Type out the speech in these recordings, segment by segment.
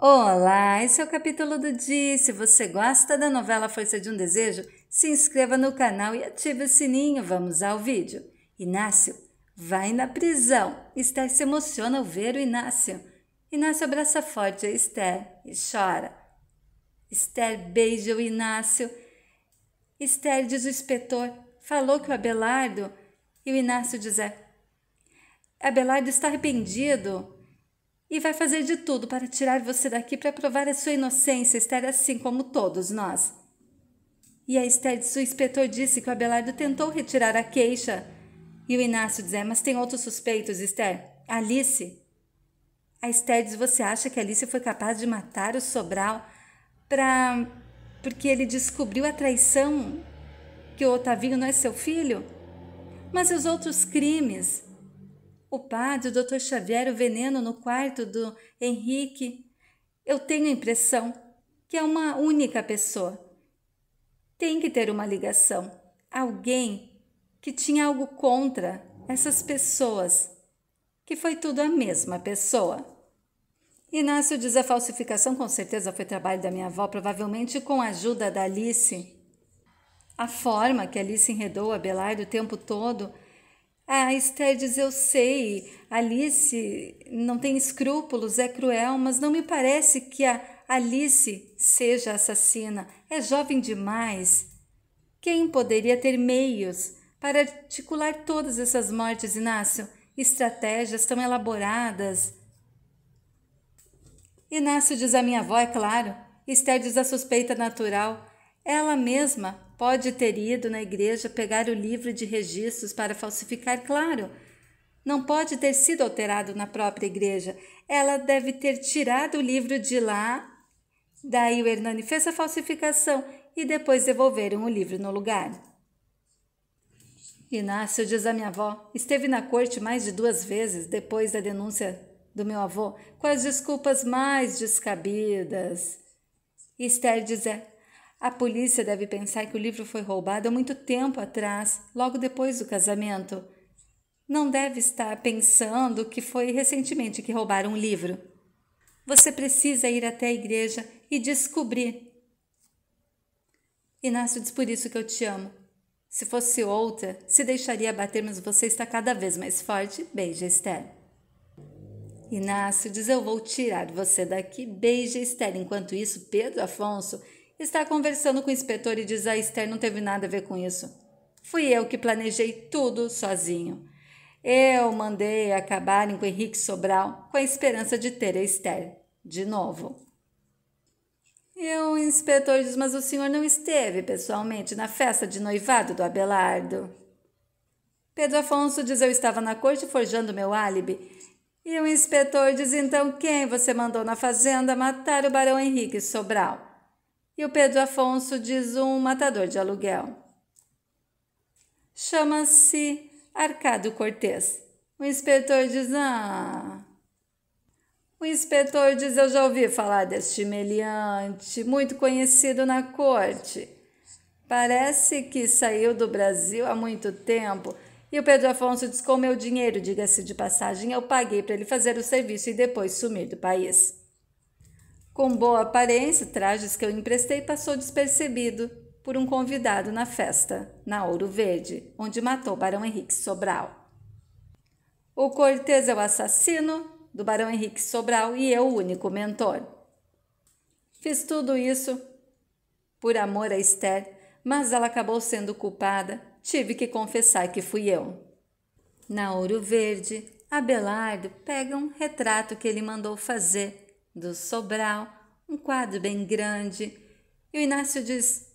Olá, esse é o capítulo do dia. Se você gosta da novela Força de um Desejo, se inscreva no canal e ative o sininho. Vamos ao vídeo. Inácio vai na prisão. Esther se emociona ao ver o Inácio. Inácio abraça forte a Esther e chora. Esther beija o Inácio. Esther diz o inspetor: falou que o Abelardo. E o Inácio diz: é, Abelardo está arrependido e vai fazer de tudo para tirar você daqui para provar a sua inocência, Esther, assim como todos nós. E a Esther de sua inspetor disse que o Abelardo tentou retirar a queixa. E o Inácio diz: é, Mas tem outros suspeitos, Esther. Alice. A Esther diz: Você acha que Alice foi capaz de matar o Sobral para. porque ele descobriu a traição? Que o Otavinho não é seu filho? Mas e os outros crimes? o padre, o doutor Xavier, o veneno no quarto do Henrique. Eu tenho a impressão que é uma única pessoa. Tem que ter uma ligação. Alguém que tinha algo contra essas pessoas, que foi tudo a mesma pessoa. Inácio diz a falsificação com certeza foi trabalho da minha avó, provavelmente com a ajuda da Alice. A forma que Alice enredou a Abelardo o tempo todo a ah, Esther diz: Eu sei, Alice não tem escrúpulos, é cruel, mas não me parece que a Alice seja assassina. É jovem demais. Quem poderia ter meios para articular todas essas mortes, Inácio? Estratégias tão elaboradas. Inácio diz: A minha avó, é claro. Esther diz: A suspeita natural. Ela mesma pode ter ido na igreja pegar o livro de registros para falsificar, claro. Não pode ter sido alterado na própria igreja. Ela deve ter tirado o livro de lá. Daí o Hernani fez a falsificação e depois devolveram o livro no lugar. Inácio diz à minha avó: esteve na corte mais de duas vezes depois da denúncia do meu avô, com as desculpas mais descabidas. Esther diz: é, a polícia deve pensar que o livro foi roubado há muito tempo atrás, logo depois do casamento. Não deve estar pensando que foi recentemente que roubaram um livro. Você precisa ir até a igreja e descobrir. Inácio diz por isso que eu te amo. Se fosse outra, se deixaria bater, mas você está cada vez mais forte. Beija, Esther. Inácio diz: Eu vou tirar você daqui. Beija, Esther. Enquanto isso, Pedro Afonso está conversando com o inspetor e diz: A Esther não teve nada a ver com isso. Fui eu que planejei tudo sozinho. Eu mandei acabarem com Henrique Sobral com a esperança de ter a Esther de novo. E o inspetor diz: Mas o senhor não esteve pessoalmente na festa de noivado do Abelardo? Pedro Afonso diz: Eu estava na corte forjando meu álibi. E o inspetor diz: Então quem você mandou na fazenda matar o barão Henrique Sobral? E o Pedro Afonso diz um matador de aluguel. Chama-se Arcado Cortês. O inspetor diz: Ah. O inspetor diz: Eu já ouvi falar deste meliante, muito conhecido na corte. Parece que saiu do Brasil há muito tempo. E o Pedro Afonso diz: Com meu dinheiro, diga-se de passagem, eu paguei para ele fazer o serviço e depois sumir do país. Com boa aparência, trajes que eu emprestei passou despercebido por um convidado na festa, na Ouro Verde, onde matou Barão Henrique Sobral. O Cortez é o assassino do Barão Henrique Sobral e eu é o único mentor. Fiz tudo isso por amor a Esther, mas ela acabou sendo culpada. Tive que confessar que fui eu. Na Ouro Verde, Abelardo pega um retrato que ele mandou fazer do Sobral, um quadro bem grande. E o Inácio diz: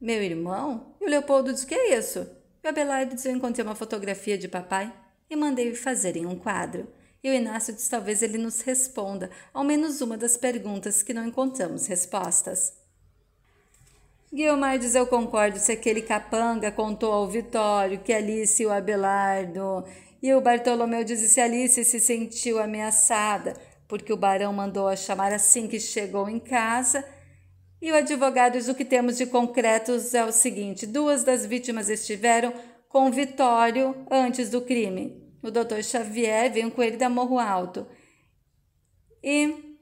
Meu irmão? E o Leopoldo diz: Que é isso? E o Abelardo diz: Eu encontrei uma fotografia de papai e mandei fazerem um quadro. E o Inácio diz: Talvez ele nos responda ao menos uma das perguntas que não encontramos respostas. Guilmar diz: Eu concordo se aquele capanga contou ao Vitório que Alice e o Abelardo. E o Bartolomeu diz: Se Alice se sentiu ameaçada porque o barão mandou a chamar assim que chegou em casa. E o advogado diz o que temos de concretos é o seguinte: duas das vítimas estiveram com Vitório antes do crime. O doutor Xavier veio com ele da Morro Alto e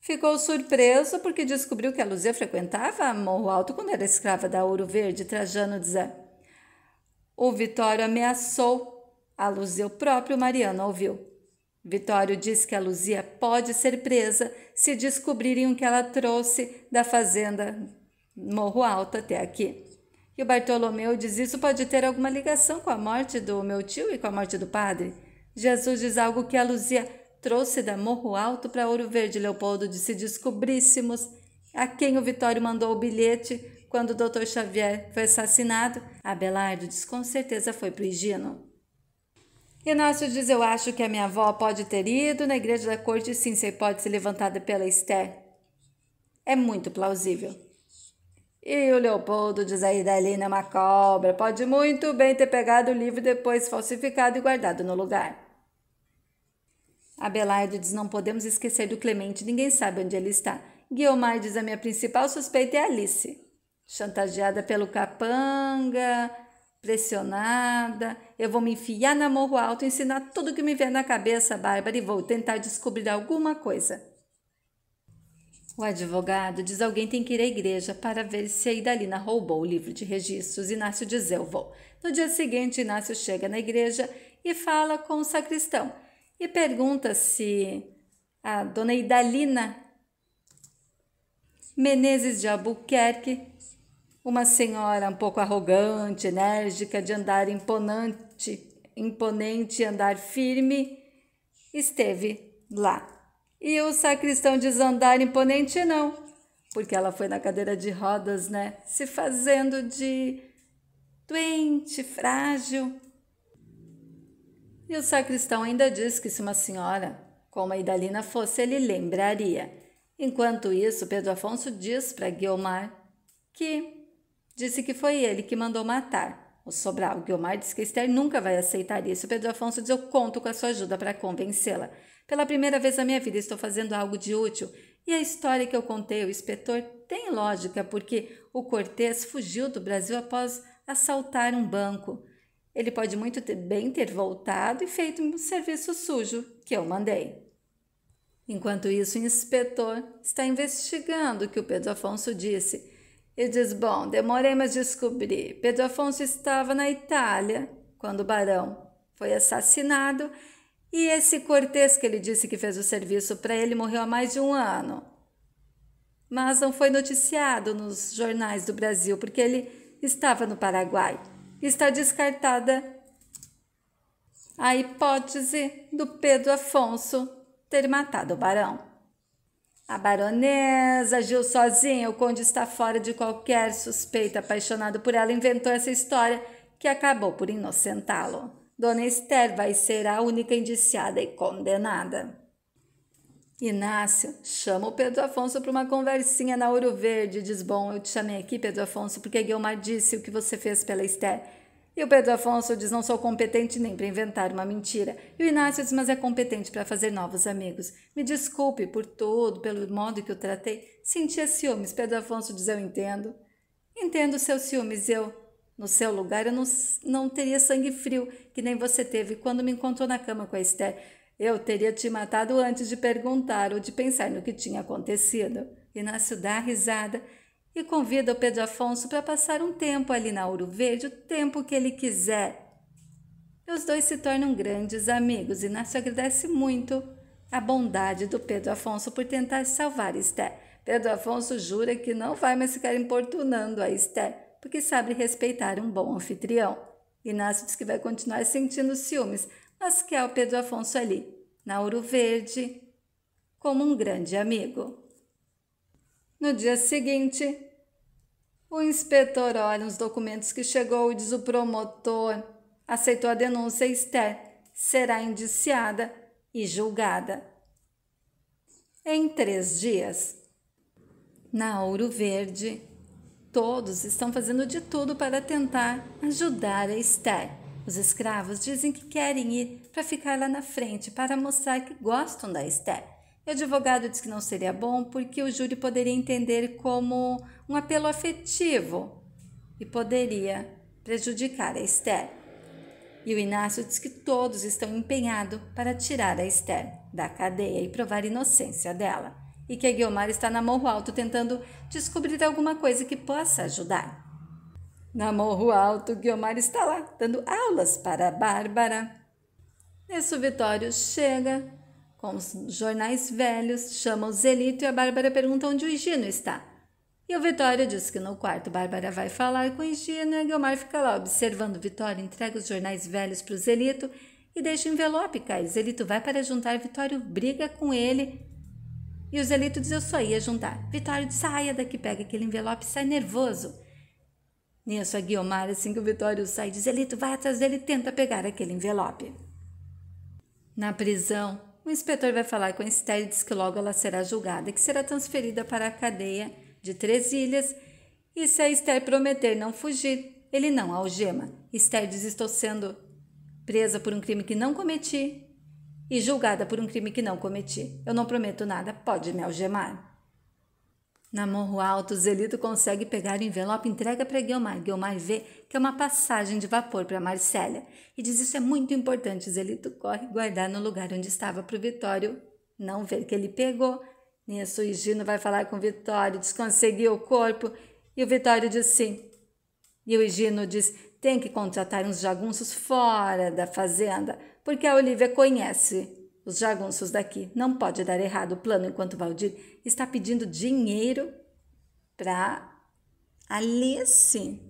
ficou surpreso porque descobriu que a Luzia frequentava Morro Alto quando era escrava da Ouro Verde, Trajano Zé. O Vitório ameaçou a Luzia, o próprio Mariano ouviu. Vitório diz que a Luzia pode ser presa se descobrirem o que ela trouxe da fazenda Morro Alto até aqui. E o Bartolomeu diz: Isso pode ter alguma ligação com a morte do meu tio e com a morte do padre? Jesus diz algo que a Luzia trouxe da Morro Alto para Ouro Verde, Leopoldo, de se descobríssemos a quem o Vitório mandou o bilhete quando o doutor Xavier foi assassinado. Abelardo diz com certeza foi para o Higino. Inácio diz: Eu acho que a minha avó pode ter ido na igreja da corte, sim, você pode ser levantada pela Esté É muito plausível. E o Leopoldo diz aí da Helena é uma cobra. Pode muito bem ter pegado o livro e depois falsificado e guardado no lugar. Abelardo diz: Não podemos esquecer do Clemente, ninguém sabe onde ele está. Guiomar diz: A minha principal suspeita é Alice. Chantageada pelo capanga, pressionada, eu vou me enfiar na morro alto, ensinar tudo que me vier na cabeça, Bárbara, e vou tentar descobrir alguma coisa. O advogado diz alguém tem que ir à igreja para ver se a Idalina roubou o livro de registros. Inácio diz eu vou. No dia seguinte, Inácio chega na igreja e fala com o sacristão e pergunta se a dona Idalina Menezes de Albuquerque uma senhora um pouco arrogante, enérgica, de andar imponente, imponente andar firme, esteve lá. E o sacristão diz andar imponente não, porque ela foi na cadeira de rodas, né? Se fazendo de doente, frágil. E o sacristão ainda diz que se uma senhora como a Idalina fosse, ele lembraria. Enquanto isso, Pedro Afonso diz para Guiomar que Disse que foi ele que mandou matar. O Sobral, Guilmar, disse que Esther nunca vai aceitar isso. Pedro Afonso diz: Eu conto com a sua ajuda para convencê-la. Pela primeira vez na minha vida estou fazendo algo de útil. E a história que eu contei, o inspetor, tem lógica, porque o Cortês fugiu do Brasil após assaltar um banco. Ele pode muito bem ter voltado e feito um serviço sujo que eu mandei. Enquanto isso, o inspetor está investigando o que o Pedro Afonso disse e diz: Bom, demorei, mas descobri. Pedro Afonso estava na Itália quando o barão foi assassinado e esse Cortês que ele disse que fez o serviço para ele morreu há mais de um ano. Mas não foi noticiado nos jornais do Brasil porque ele estava no Paraguai. Está descartada a hipótese do Pedro Afonso ter matado o barão. A baronesa agiu sozinha, o conde está fora de qualquer suspeita. Apaixonado por ela, inventou essa história que acabou por inocentá-lo. Dona Esther vai ser a única indiciada e condenada. Inácio chama o Pedro Afonso para uma conversinha na Ouro Verde. Diz: Bom, eu te chamei aqui, Pedro Afonso, porque Guilmar disse o que você fez pela Esther. E o Pedro Afonso diz: Não sou competente nem para inventar uma mentira. E o Inácio diz: Mas é competente para fazer novos amigos. Me desculpe por todo, pelo modo que o tratei. Sentia ciúmes. Pedro Afonso diz: Eu entendo. Entendo seus ciúmes, eu. No seu lugar, eu não, não teria sangue frio, que nem você teve quando me encontrou na cama com a Esther. Eu teria te matado antes de perguntar ou de pensar no que tinha acontecido. Inácio dá risada e convida o Pedro Afonso para passar um tempo ali na Ouro Verde, o tempo que ele quiser. Os dois se tornam grandes amigos. Inácio agradece muito a bondade do Pedro Afonso por tentar salvar Esté. Pedro Afonso jura que não vai mais ficar importunando a Esté, porque sabe respeitar um bom anfitrião. Inácio diz que vai continuar sentindo ciúmes, mas quer o Pedro Afonso ali, na Ouro Verde, como um grande amigo. No dia seguinte, o inspetor olha os documentos que chegou e diz o promotor aceitou a denúncia e Esther será indiciada e julgada. Em três dias, na Ouro Verde, todos estão fazendo de tudo para tentar ajudar a Esther. Os escravos dizem que querem ir para ficar lá na frente para mostrar que gostam da Esther. O advogado disse que não seria bom porque o júri poderia entender como um apelo afetivo e poderia prejudicar a Esther. E o Inácio diz que todos estão empenhados para tirar a Esther da cadeia e provar a inocência dela, e que a Guiomar está na morro alto tentando descobrir alguma coisa que possa ajudar. Na morro alto, Guiomar está lá, dando aulas para a Bárbara. Nesse Vitório chega com os jornais velhos, chama o Zelito e a Bárbara pergunta onde o Higino está. E o Vitória diz que no quarto Bárbara vai falar com o Higino e a Guilmar fica lá observando. Vitória entrega os jornais velhos para o Zelito e deixa o envelope cair. Zelito vai para juntar, Vitório briga com ele. E o Zelito diz: Eu só ia juntar. Vitório diz: saia daqui, pega aquele envelope e sai nervoso. Nisso, a Guiomar, assim que o Vitório sai, diz: Zelito, vai atrás dele e tenta pegar aquele envelope. Na prisão, o inspetor vai falar com a Esther e diz que logo ela será julgada e que será transferida para a cadeia de Três Ilhas. E se a Esther prometer não fugir, ele não algema. Esther diz: Estou sendo presa por um crime que não cometi e julgada por um crime que não cometi. Eu não prometo nada, pode me algemar. Na Morro Alto, Zelito consegue pegar o envelope e entrega para Guilmar. Guilmar vê que é uma passagem de vapor para Marcélia e diz isso é muito importante. Zelito corre guardar no lugar onde estava para o Vitório não ver que ele pegou. Nisso, Higino vai falar com o Vitório, desconseguiu o corpo e o Vitório diz sim. E o Higino diz tem que contratar uns jagunços fora da fazenda porque a Olivia conhece os jagunços daqui. Não pode dar errado o plano enquanto Valdir está pedindo dinheiro para Alice.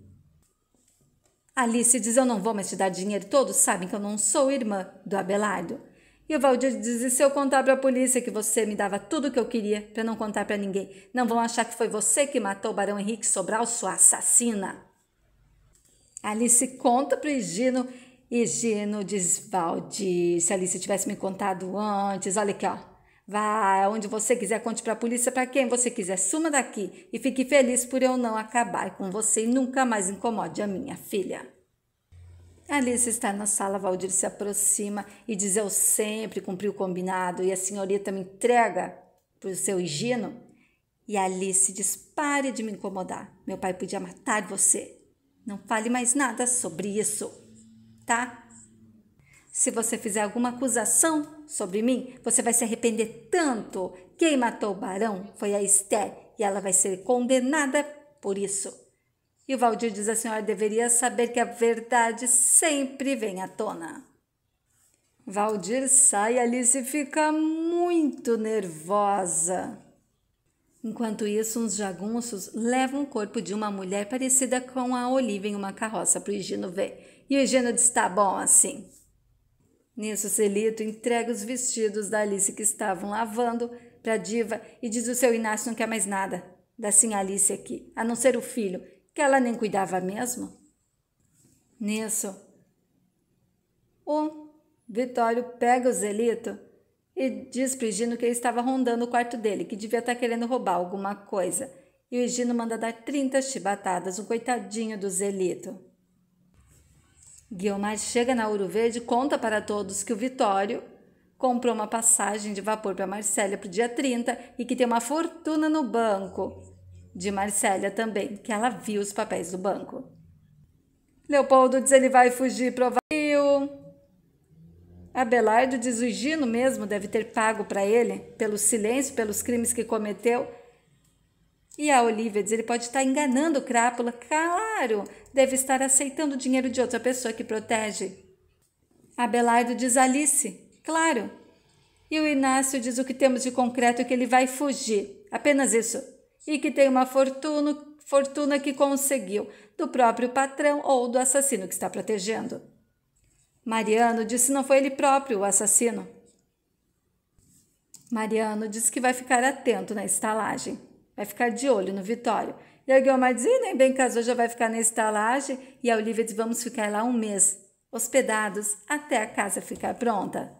Alice diz: Eu não vou mais te dar dinheiro. Todos sabem que eu não sou irmã do Abelardo. E o Valdir diz: E se eu contar para a polícia que você me dava tudo o que eu queria para não contar para ninguém? Não vão achar que foi você que matou o Barão Henrique Sobral, sua assassina. Alice conta para o Higino Egino, diz, Valdir, se a Alice tivesse me contado antes, olha aqui, ó. Vá onde você quiser, conte para a polícia, para quem você quiser, suma daqui e fique feliz por eu não acabar com você e nunca mais incomode a minha filha. Alice está na sala, Valdir se aproxima e diz, eu sempre cumpri o combinado e a senhorita me entrega para o seu Egino. E Alice diz, pare de me incomodar, meu pai podia matar você. Não fale mais nada sobre isso tá? Se você fizer alguma acusação sobre mim, você vai se arrepender tanto. Quem matou o barão foi a Esther e ela vai ser condenada por isso. E o Valdir diz: assim, a senhora deveria saber que a verdade sempre vem à tona. Valdir sai, Alice fica muito nervosa. Enquanto isso, uns jagunços levam o corpo de uma mulher parecida com a Oliva em uma carroça para o Higino ver. E Eugênia diz Tá bom assim. Nisso, Celito entrega os vestidos da Alice que estavam lavando para a diva e diz: O seu Inácio não quer mais nada da sinha Alice aqui, a não ser o filho, que ela nem cuidava mesmo. Nisso, o Vitório pega o Zelito e diz para o Gino que ele estava rondando o quarto dele, que devia estar tá querendo roubar alguma coisa. E o Gino manda dar 30 chibatadas, o coitadinho do Zelito. Guilmar chega na Ouro Verde e conta para todos que o Vitório comprou uma passagem de vapor para Marcélia para o dia 30 e que tem uma fortuna no banco. De Marcélia também, que ela viu os papéis do banco. Leopoldo diz ele vai fugir pro Rio. Abelardo diz o Gino mesmo deve ter pago para ele pelo silêncio, pelos crimes que cometeu. E a Olivia diz ele pode estar tá enganando o Crápula. Claro, deve estar aceitando o dinheiro de outra pessoa que protege. Abelardo diz Alice: Claro. E o Inácio diz o que temos de concreto é que ele vai fugir. Apenas isso. E que tem uma fortuna, fortuna que conseguiu do próprio patrão ou do assassino que está protegendo. Mariano diz que não foi ele próprio o assassino. Mariano diz que vai ficar atento na estalagem. Vai ficar de olho no Vitório e a Guilmar diz, nem bem casou, já vai ficar na estalagem. E a Olivia diz, vamos ficar lá um mês, hospedados, até a casa ficar pronta.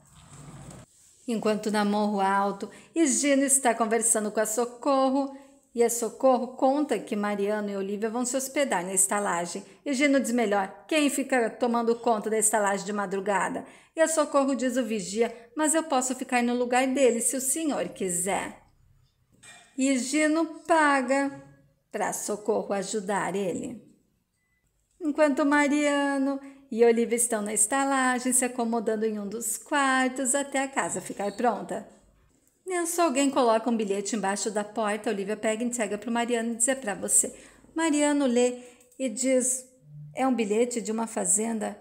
Enquanto na Morro Alto, Higino está conversando com a Socorro, e a Socorro conta que Mariano e Olivia vão se hospedar na estalagem. E Gino diz melhor, quem fica tomando conta da estalagem de madrugada? E a Socorro diz o vigia, mas eu posso ficar no lugar dele se o senhor quiser. E Gino paga para Socorro ajudar ele. Enquanto Mariano e Oliva estão na estalagem, se acomodando em um dos quartos até a casa ficar pronta. Nem só alguém coloca um bilhete embaixo da porta. Olivia pega e entrega para o Mariano e diz: é para você. Mariano lê e diz: é um bilhete de uma fazenda.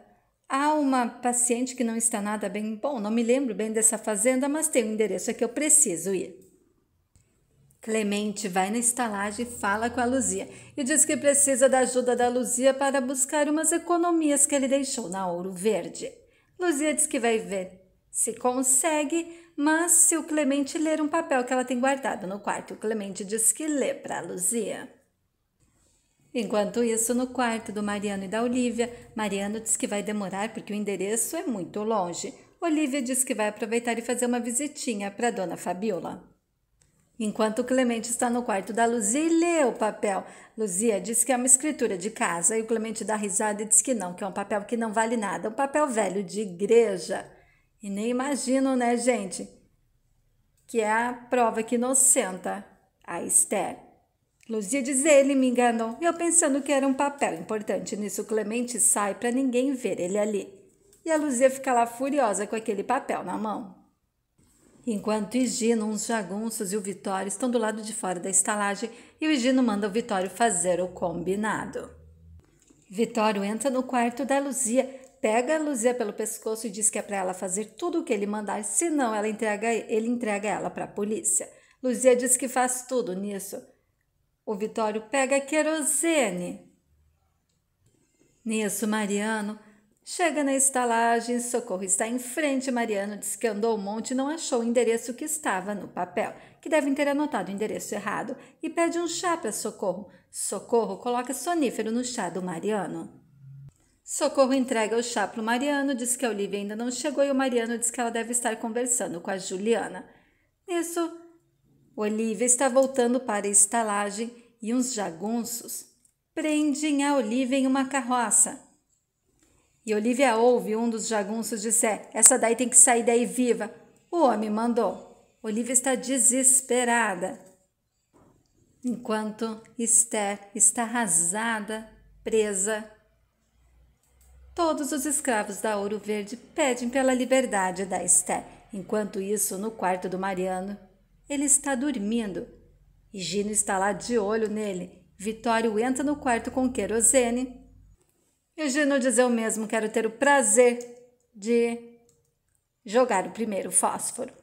Há uma paciente que não está nada bem. Bom, não me lembro bem dessa fazenda, mas tem o um endereço é que eu preciso ir. Clemente vai na estalagem e fala com a Luzia e diz que precisa da ajuda da Luzia para buscar umas economias que ele deixou na Ouro Verde. Luzia diz que vai ver se consegue, mas se o Clemente ler um papel que ela tem guardado no quarto. O Clemente diz que lê para a Luzia. Enquanto isso, no quarto do Mariano e da Olivia, Mariano diz que vai demorar porque o endereço é muito longe. Olivia diz que vai aproveitar e fazer uma visitinha para Dona Fabiola. Enquanto Clemente está no quarto da Luzia e lê o papel, Luzia diz que é uma escritura de casa e o Clemente dá risada e diz que não, que é um papel que não vale nada, um papel velho de igreja. E nem imagino, né, gente, que é a prova que inocenta a Esther. Luzia diz: ele me enganou, eu pensando que era um papel importante. Nisso, Clemente sai para ninguém ver ele ali. E a Luzia fica lá furiosa com aquele papel na mão. Enquanto Higino, uns jagunços e o Vitório estão do lado de fora da estalagem e o Higino manda o Vitório fazer o combinado. Vitório entra no quarto da Luzia, pega a Luzia pelo pescoço e diz que é para ela fazer tudo o que ele mandar, senão ela entrega, ele entrega ela para a polícia. Luzia diz que faz tudo nisso. O Vitório pega a querosene. Nisso, Mariano Chega na estalagem, Socorro está em frente. Mariano diz que andou um monte e não achou o endereço que estava no papel, que devem ter anotado o endereço errado, e pede um chá para Socorro. Socorro coloca sonífero no chá do Mariano. Socorro entrega o chá para o Mariano, diz que a Olivia ainda não chegou e o Mariano diz que ela deve estar conversando com a Juliana. Nisso, Olivia está voltando para a estalagem e uns jagunços prendem a Olivia em uma carroça. E Olivia ouve um dos jagunços disser: Essa daí tem que sair daí viva. O homem mandou. Olivia está desesperada. Enquanto Esther está arrasada, presa. Todos os escravos da Ouro Verde pedem pela liberdade da Esther. Enquanto isso, no quarto do Mariano, ele está dormindo. E Gino está lá de olho nele. Vitório entra no quarto com querosene e o Gino diz: Eu mesmo quero ter o prazer de jogar o primeiro fósforo.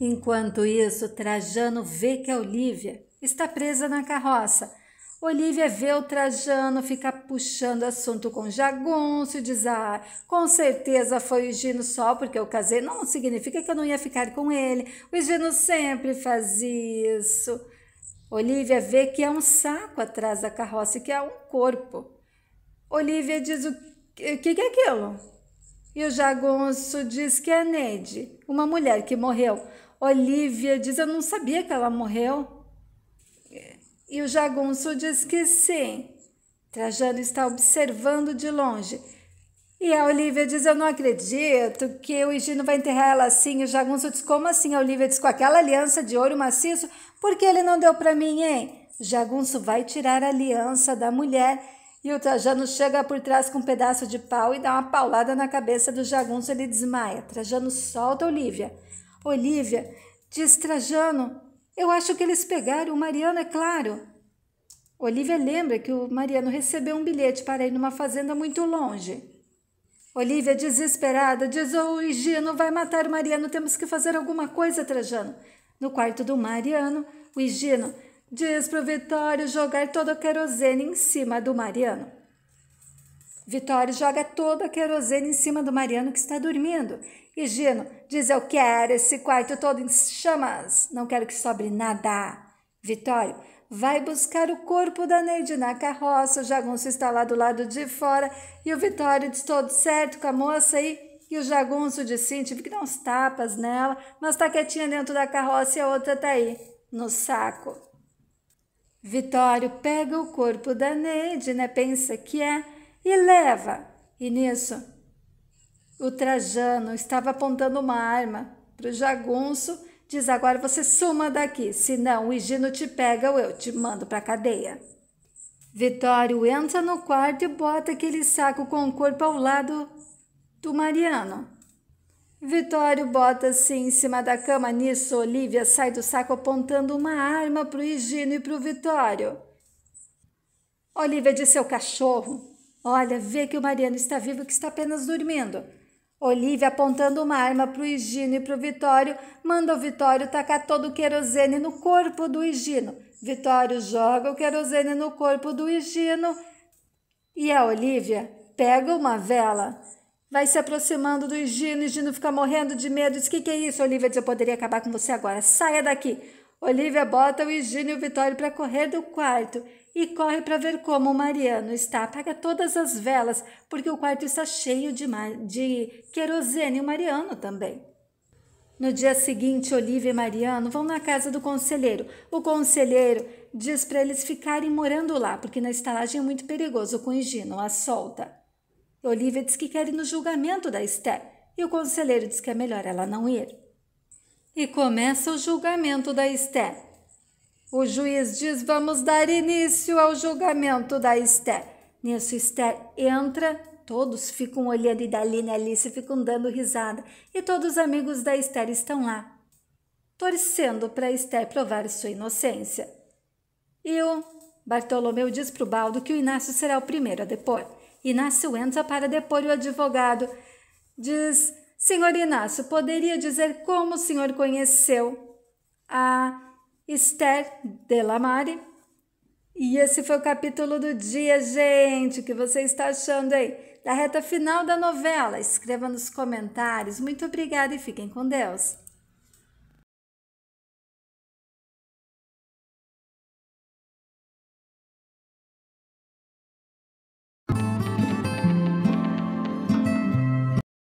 Enquanto isso, Trajano vê que a Olivia está presa na carroça. Olivia vê o Trajano ficar puxando assunto com jagunço e diz: Ah, com certeza foi o Gino só porque eu casei. Não significa que eu não ia ficar com ele. O Gino sempre faz isso. Olivia vê que é um saco atrás da carroça e que é um corpo. Olivia diz o que, que é aquilo? E o jagunço diz que é Neide, uma mulher que morreu. Olivia diz: Eu não sabia que ela morreu. E o jagunço diz que sim. Trajano está observando de longe. E a Olivia diz: Eu não acredito que o Egino vai enterrar ela assim. E o jagunço diz: Como assim? A Olivia diz: Com aquela aliança de ouro maciço, por que ele não deu para mim, hein? O jagunço vai tirar a aliança da mulher e o Trajano chega por trás com um pedaço de pau e dá uma paulada na cabeça do jagunço. Ele desmaia. Trajano solta Olivia. Olivia diz: Trajano, eu acho que eles pegaram o Mariano, é claro. Olivia lembra que o Mariano recebeu um bilhete para ir numa fazenda muito longe. Olivia, desesperada, diz: O Higino, vai matar o Mariano, temos que fazer alguma coisa, Trajano. No quarto do Mariano, o Higino Diz pro Vitório jogar toda a querosene em cima do Mariano. Vitório joga toda a querosene em cima do Mariano que está dormindo. E Gino diz: Eu quero esse quarto todo em chamas. Não quero que sobre nada. Vitório vai buscar o corpo da Neide na carroça. O jagunço está lá do lado de fora. E o Vitório diz: Todo certo com a moça aí E o jagunço de sim, tive que dar uns tapas nela, mas está quietinha dentro da carroça e a outra tá aí, no saco. Vitório pega o corpo da Neide, né? Pensa que é, e leva. E nisso, o Trajano estava apontando uma arma para o jagunço, diz: Agora você suma daqui, senão o Higino te pega ou eu te mando para a cadeia. Vitório entra no quarto e bota aquele saco com o corpo ao lado do Mariano. Vitório bota-se assim em cima da cama. Nisso, Olivia sai do saco apontando uma arma para o Higino e para o Vitório. Olivia diz ao cachorro. Olha, vê que o Mariano está vivo que está apenas dormindo. Olivia, apontando uma arma para o Higino e para o Vitório, manda o Vitório tacar todo o querosene no corpo do Higino. Vitório joga o querosene no corpo do Higino e a Olivia pega uma vela vai se aproximando do Gino e Gino fica morrendo de medo. Diz: O que, que é isso, Olivia? Diz: Eu poderia acabar com você agora. Saia daqui. Olivia bota o Gino e o Vitório para correr do quarto e corre para ver como o Mariano está. Apaga todas as velas, porque o quarto está cheio de, de querosene e o Mariano também. No dia seguinte, Olivia e Mariano vão na casa do conselheiro. O conselheiro diz para eles ficarem morando lá, porque na estalagem é muito perigoso com o Gino, a solta. Olivia diz que quer ir no julgamento da Esther e o conselheiro diz que é melhor ela não ir. E começa o julgamento da Esther. O juiz diz: Vamos dar início ao julgamento da Esther. Nisso, Esther entra, todos ficam olhando e Dalina né, e Alice ficam dando risada, e todos os amigos da Esther estão lá, torcendo para Esther provar sua inocência. E o Bartolomeu diz para o Baldo que o Inácio será o primeiro a depor. Inácio entra para depor o advogado. Diz: Senhor Inácio, poderia dizer como o senhor conheceu a Esther Delamare? E esse foi o capítulo do dia, gente. O que você está achando aí? Da reta final da novela. Escreva nos comentários. Muito obrigada e fiquem com Deus.